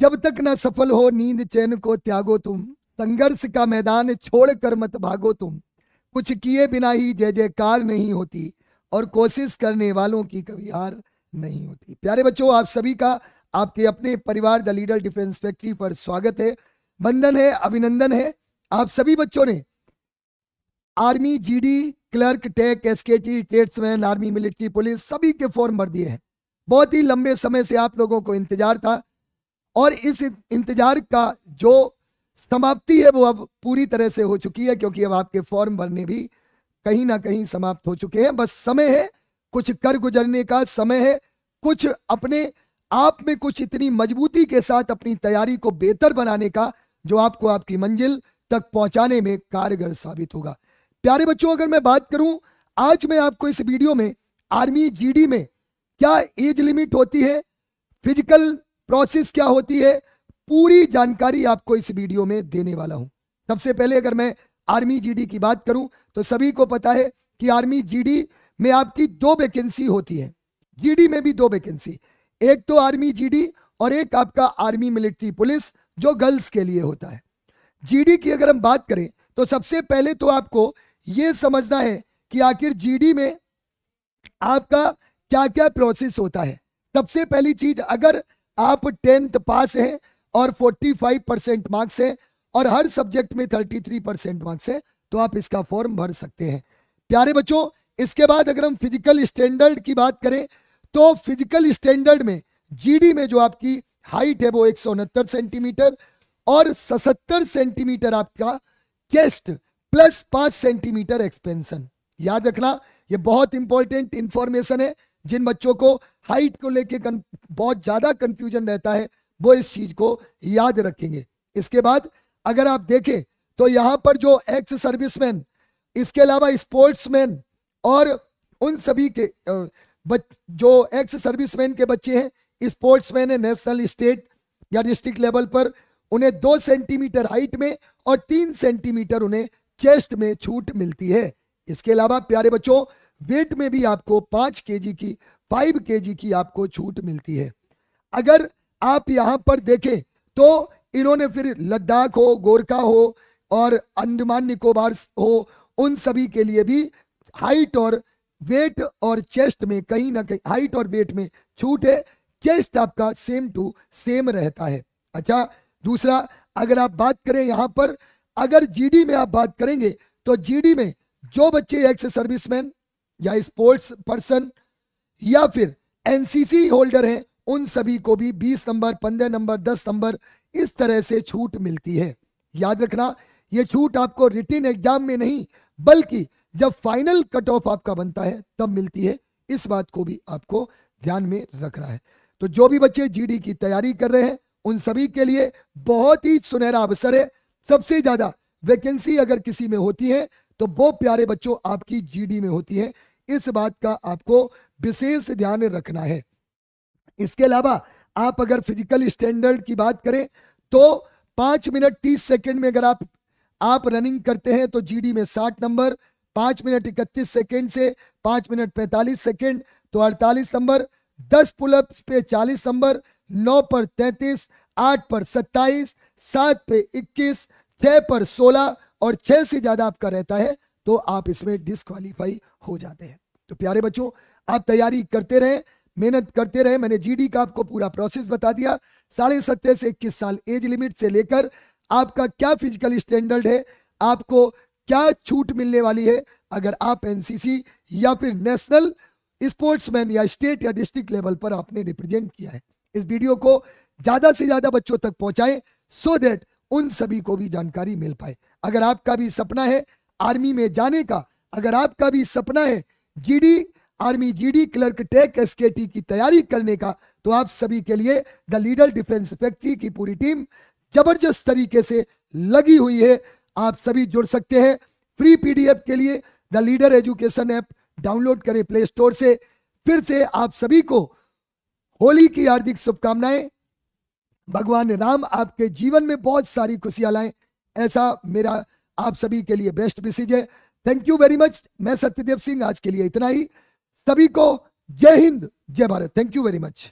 जब तक न सफल हो नींद चैन को त्यागो तुम संघर्ष का मैदान छोड़ कर मत भागो तुम कुछ किए बिना ही जय जयकार नहीं होती और कोशिश करने वालों की कभी हार नहीं होती प्यारे बच्चों आप सभी का आपके अपने परिवार द लीडर डिफेंस फैक्ट्री पर स्वागत है बंधन है अभिनंदन है आप सभी बच्चों ने army GD clerk tech SKT tradesman army military police सभी के फॉर्म भर दिए हैं बहुत ही लंबे समय से आप लोगों को इंतजार था और इस इंतजार का जो समाप्ति है वो अब पूरी तरह से हो चुकी है क्योंकि अब आपके फॉर्म भरने भी कहीं ना कहीं समाप्त हो चुके हैं बस समय है कुछ कर गुजरने का समय है कुछ अपने आप में कुछ इतनी मजबूती के साथ अपनी तैयारी को बेहतर बनाने का जो आपको आपकी मंजिल तक पहुंचाने में कारगर साबित होगा प्यारे बच्चों अगर मैं बात करूं आज मैं आपको इस वीडियो में आर्मी जीडी में क्या एज लिमिट होती है फिजिकल प्रोसेस क्या होती है पूरी जानकारी आपको इस वीडियो में देने वाला हूं सबसे पहले अगर मैं आर्मी जीडी की बात करूं तो सभी को पता है कि आर्मी जीडी में आपकी दो वैकेंसी होती है जीडी में भी दो वैकेंसी एक तो आर्मी जीडी और एक आपका आर्मी मिलिट्री पुलिस जो गर्ल्स के लिए होता है जीडी की अगर हम बात करें तो सबसे पहले तो आपको यह समझना है कि आखिर जीडी में आपका क्या क्या प्रोसेस होता है सबसे पहली चीज अगर आप टेंथ पास हैं और 45 परसेंट मार्क्स हैं और हर सब्जेक्ट में 33 परसेंट मार्क्स हैं तो आप इसका फॉर्म भर सकते हैं प्यारे बच्चों इसके बाद अगर हम फिजिकल स्टैंडर्ड की बात करें तो फिजिकल स्टैंडर्ड में जीडी में जो आपकी हाइट है वो एक सेंटीमीटर और सतर सेंटीमीटर आपका चेस्ट प्लस पांच सेंटीमीटर एक्सपेंशन याद रखना ये बहुत इंपॉर्टेंट इंफॉर्मेशन है जिन बच्चों को हाइट को लेके बहुत ज़्यादा कंफ्यूजन रहता है वो इस चीज़ को याद रखेंगे इसके बाद अगर आप देखें तो यहाँ पर जो एक्स सर्विसमैन इसके अलावा स्पोर्ट्समैन और उन सभी के जो एक्स सर्विसमैन के बच्चे हैं स्पोर्ट्समैन है नेशनल स्टेट या डिस्ट्रिक्ट लेवल पर उन्हें दो सेंटीमीटर हाइट में और तीन सेंटीमीटर उन्हें चेस्ट में छूट मिलती है इसके अलावा प्यारे बच्चों वेट में भी आपको पांच के की फाइव के की आपको छूट मिलती है अगर आप यहाँ पर देखें तो इन्होंने फिर लद्दाख हो गोरखा हो और अंडमान निकोबार हो उन सभी के लिए भी हाइट और वेट और चेस्ट में कहीं ना कहीं हाइट और वेट में छूट है चेस्ट आपका सेम टू सेम रहता है अच्छा दूसरा अगर आप बात करें यहाँ पर अगर जीडी में आप बात करेंगे तो जीडी में जो बच्चे एक्स सर्विसमैन या स्पोर्ट्स पर्सन या फिर एनसीसी होल्डर हैं उन सभी को भी 20 नंबर 15 नंबर 10 नंबर इस तरह से छूट मिलती है याद रखना यह छूट आपको रिटिन एग्जाम में नहीं बल्कि जब फाइनल कट ऑफ आपका बनता है तब मिलती है इस बात को भी आपको ध्यान में रखना है तो जो भी बच्चे जीडी की तैयारी कर रहे हैं उन सभी के लिए बहुत ही सुनहरा अवसर है सबसे ज्यादा वैकेंसी अगर किसी में होती है तो वो प्यारे बच्चों आपकी जीडी में होती है इस बात का आपको विशेष ध्यान रखना है इसके अलावा आप अगर फिजिकल स्टैंडर्ड की बात करें तो पांच मिनट तीस सेकंड में अगर आप आप रनिंग करते हैं तो जीडी में साठ नंबर पांच मिनट इकतीस सेकंड से पांच मिनट पैंतालीस सेकेंड तो अड़तालीस नंबर दस पुलअप पे चालीस नंबर नौ पर तैतीस आठ पर सत्ताईस सात पे इक्कीस छह पर सोलह और छह से ज्यादा आपका रहता है तो आप इसमें डिसक्वालीफाई हो जाते हैं तो प्यारे बच्चों आप तैयारी करते रहे मेहनत करते रहे मैंने जीडी का आपको पूरा प्रोसेस बता दिया साढ़े सत्रह से इक्कीस साल एज लिमिट से लेकर आपका क्या फिजिकल स्टैंडर्ड है आपको क्या छूट मिलने वाली है अगर आप एनसीसी या फिर नेशनल स्पोर्ट्समैन या स्टेट या डिस्ट्रिक्ट लेवल पर आपने रिप्रेजेंट किया है इस वीडियो को ज्यादा से ज्यादा बच्चों तक पहुंचाएं सो so देट उन सभी को भी जानकारी मिल पाए अगर आपका भी सपना है आर्मी में जाने का अगर आपका भी सपना है GD army GD clerk tech SKT की तैयारी करने का तो आप सभी के लिए द लीडर डिफेंस फैक्ट्री की पूरी टीम जबरदस्त तरीके से लगी हुई है आप सभी जुड़ सकते हैं फ्री पीडीएफ के लिए the leader education app download करें प्ले स्टोर से फिर से आप सभी को होली की हार्दिक शुभकामनाएं भगवान राम आपके जीवन में बहुत सारी खुशियां लाए ऐसा मेरा आप सभी के लिए बेस्ट मैसेज है थैंक यू वेरी मच मैं सत्यदेव सिंह आज के लिए इतना ही सभी को जय हिंद जय Bharat thank you very much